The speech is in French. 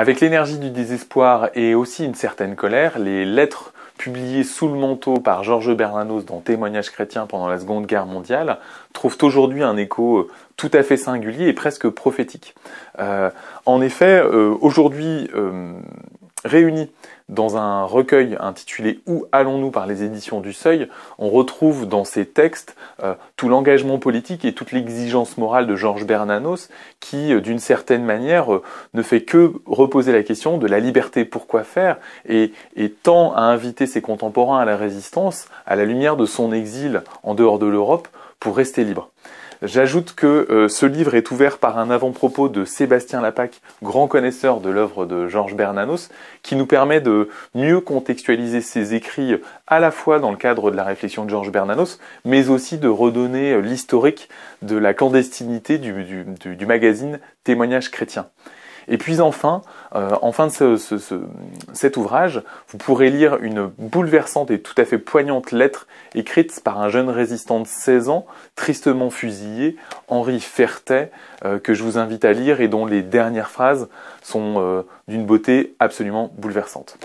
Avec l'énergie du désespoir et aussi une certaine colère, les lettres publiées sous le manteau par Georges Bernanos dans Témoignages chrétiens pendant la Seconde Guerre mondiale trouvent aujourd'hui un écho euh, tout à fait singulier et presque prophétique. Euh, en effet, euh, aujourd'hui, réunis dans un recueil intitulé Où allons-nous par les éditions du Seuil, on retrouve dans ces textes euh, tout l'engagement politique et toute l'exigence morale de Georges Bernanos qui, euh, d'une certaine manière, euh, ne fait que reposer la question de la liberté, pour quoi faire, et, et tend à inviter ses contemporains à la résistance à la lumière de son exil en dehors de l'Europe pour rester libre. J'ajoute que euh, ce livre est ouvert par un avant-propos de Sébastien Lapac, grand connaisseur de l'œuvre de Georges Bernanos, qui nous permet de mieux contextualiser ses écrits à la fois dans le cadre de la réflexion de Georges Bernanos, mais aussi de redonner euh, l'historique de la clandestinité du, du magazine Témoignages chrétiens. Et puis enfin, euh, en fin de cet ouvrage, vous pourrez lire une bouleversante et tout à fait poignante lettre écrite par un jeune résistant de 16 ans, tristement fusillé, Henri Fertet, euh, que je vous invite à lire et dont les dernières phrases sont euh, d'une beauté absolument bouleversante.